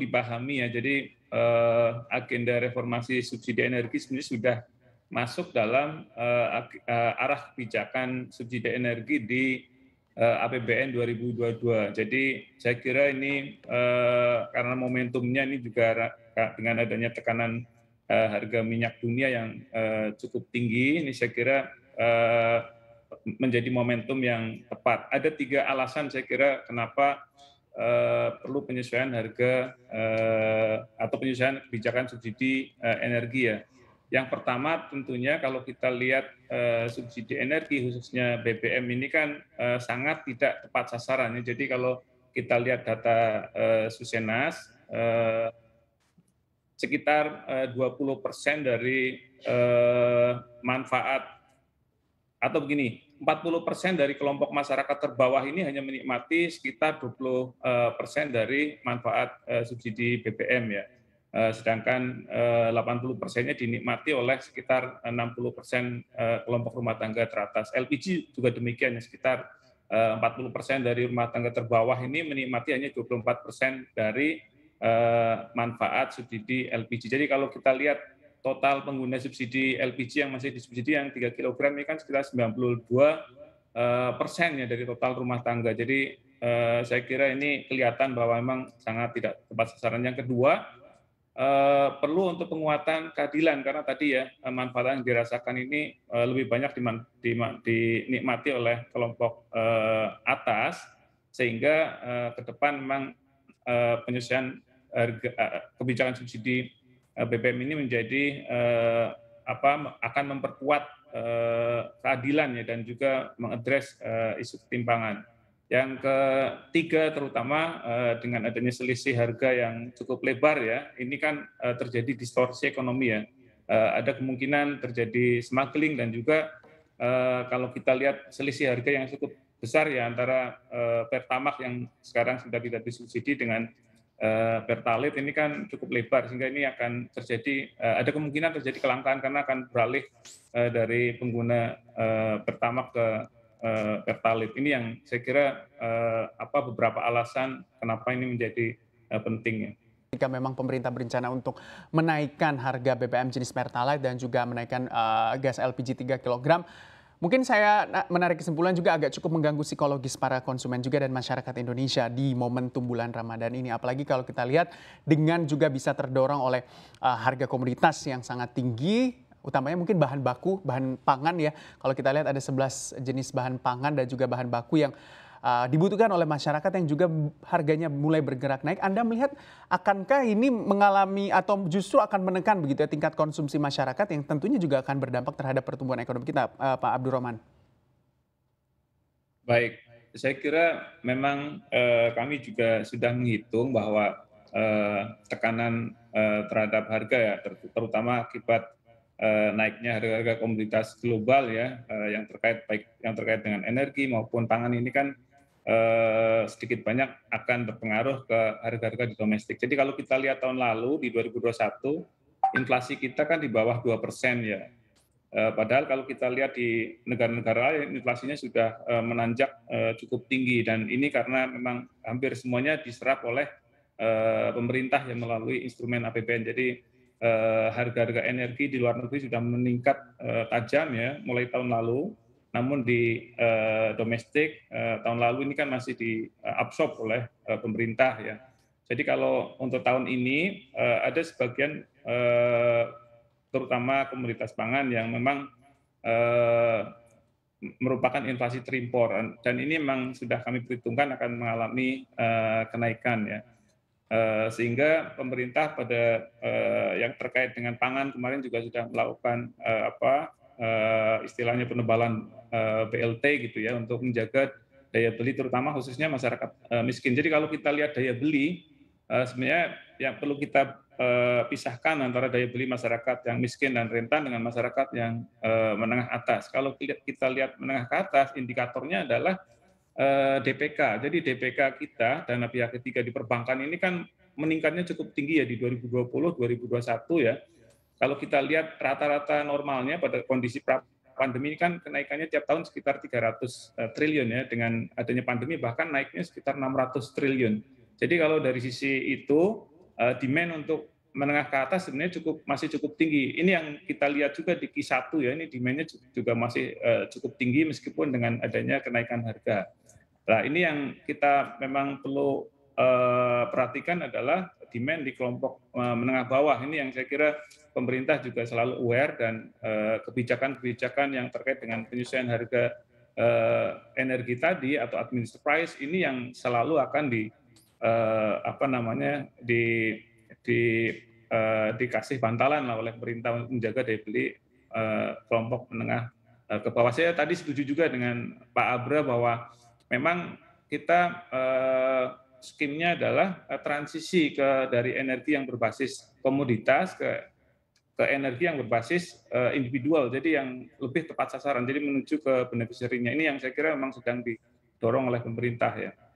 dipahami ya. Jadi uh, agenda reformasi subsidi energi sebenarnya sudah masuk dalam uh, arah kebijakan subsidi energi di uh, APBN 2022. Jadi saya kira ini uh, karena momentumnya ini juga dengan adanya tekanan uh, harga minyak dunia yang uh, cukup tinggi, ini saya kira uh, menjadi momentum yang tepat. Ada tiga alasan saya kira kenapa Eh, perlu penyesuaian harga eh, atau penyesuaian kebijakan subsidi eh, energi ya. Yang pertama tentunya kalau kita lihat subsidi energi khususnya BBM ini kan sangat tidak tepat sasaran. Ya. Jadi kalau kita lihat data Susenas sekitar dua 20 persen dari manfaat atau begini 40% dari kelompok masyarakat terbawah ini hanya menikmati sekitar 20% eh, dari manfaat eh, subsidi BBM ya. Eh, sedangkan 80 persennya dinikmati oleh sekitar 60 persen kelompok rumah tangga teratas. LPG juga demikian, ya, sekitar 40 persen dari rumah tangga terbawah ini menikmati hanya 24 persen dari manfaat subsidi LPG. Jadi kalau kita lihat total pengguna subsidi LPG yang masih disubsidi yang 3 kg ini kan sekitar 92 eh, persen ya dari total rumah tangga. Jadi eh, saya kira ini kelihatan bahwa memang sangat tidak tepat sasaran. Yang kedua, eh, perlu untuk penguatan keadilan karena tadi ya manfaat yang dirasakan ini lebih banyak dinikmati oleh kelompok atas sehingga ke depan memang penyesuaian kebijakan subsidi Eh, BBM ini menjadi eh, apa akan memperkuat eh, keadilan ya dan juga mengadres isu ketimpangan. Yang ketiga terutama dengan adanya selisih harga yang cukup lebar ya, ini kan terjadi distorsi ekonomi ya. ada kemungkinan terjadi smuggling dan juga kalau kita lihat selisih harga yang cukup besar ya antara pertamax yang sekarang sudah tidak disubsidi dengan pertalit eh, ini kan cukup lebar sehingga ini akan terjadi eh, ada kemungkinan terjadi kelangkaan karena akan beralih eh, dari pengguna pertama ke pertalit ini yang saya kira apa beberapa alasan kenapa ini menjadi pentingnya Jika memang pemerintah berencana untuk menaikkan harga BBM jenis pertalite dan juga menaikkan gas LPG 3 kg, Mungkin saya eh, menarik kesimpulan juga agak cukup mengganggu psikologis para konsumen juga dan masyarakat Indonesia di momen bulan Ramadan ini. Apalagi kalau kita lihat dengan juga bisa terdorong oleh uh, harga komoditas yang sangat tinggi utamanya mungkin bahan baku, bahan pangan ya. Kalau kita lihat ada 11 jenis bahan pangan dan juga bahan baku yang uh, dibutuhkan oleh masyarakat yang juga harganya mulai bergerak naik. Anda melihat akankah ini mengalami atau justru akan menekan begitu ya tingkat konsumsi masyarakat yang tentunya juga akan berdampak terhadap pertumbuhan ekonomi kita, uh, Pak Abdurrahman? Baik, saya kira memang uh, kami juga sudah menghitung bahwa uh, tekanan uh, terhadap harga ya, ter terutama akibat naiknya harga-harga komoditas global ya, yang terkait baik yang terkait dengan energi maupun pangan ini kan Eh, sedikit banyak akan berpengaruh ke harga-harga di domestik. Jadi kalau kita lihat tahun lalu di 2021, inflasi kita kan di bawah 2 persen ya. Eh, padahal kalau kita lihat di negara-negara lain, inflasinya sudah eh, menanjak cukup tinggi. Dan ini karena memang hampir semuanya diserap oleh pemerintah yang melalui instrumen APBN. Jadi harga-harga energi di luar negeri sudah meningkat tajam ya mulai tahun lalu namun di eh, domestik eh, tahun lalu ini kan masih diabsorb eh, oleh pemerintah ya. Jadi kalau untuk tahun ini ada sebagian terutama komoditas pangan yang memang merupakan inflasi terimpor dan ini memang sudah kami perhitungkan akan mengalami kenaikan ya. sehingga pemerintah pada yang terkait dengan pangan kemarin juga sudah melakukan apa Eh, istilahnya penebalan eh, BLT gitu ya untuk menjaga daya beli terutama khususnya masyarakat eh, miskin. Jadi kalau kita lihat daya beli sebenarnya yang perlu kita pisahkan antara daya beli masyarakat yang miskin dan rentan dengan masyarakat yang menengah atas. Kalau kita lihat menengah ke atas indikatornya adalah DPK. Jadi DPK kita dana pihak ketiga di perbankan ini kan meningkatnya cukup tinggi ya di 2020 2021 ya kalau kita lihat rata-rata normalnya pada kondisi pandemi ini kan kenaikannya tiap tahun sekitar 300 eh, triliun ya dengan adanya pandemi bahkan naiknya sekitar 600 triliun. Jadi kalau dari sisi itu eh, demand untuk menengah ke atas sebenarnya cukup masih cukup tinggi. Ini yang kita lihat juga di Q1 ya, ini demandnya juga masih eh, cukup tinggi meskipun dengan adanya kenaikan harga. Nah, ini yang kita memang perlu perhatikan adalah demand di kelompok eh, menengah bawah ini yang saya kira pemerintah juga selalu aware dan eh, kebijakan-kebijakan yang terkait dengan penyesuaian harga eh, energi tadi atau administer price ini yang selalu akan di apa namanya di di dikasih bantalan lah oleh pemerintah menjaga daya beli kelompok menengah ke bawah. Saya tadi setuju juga dengan Pak Abra bahwa memang kita skimnya adalah eh, transisi ke dari energi yang berbasis komoditas ke ke energi yang berbasis eh, individual, jadi yang lebih tepat sasaran, jadi menuju ke beneficiary-nya. Ini yang saya kira memang sedang didorong oleh pemerintah ya.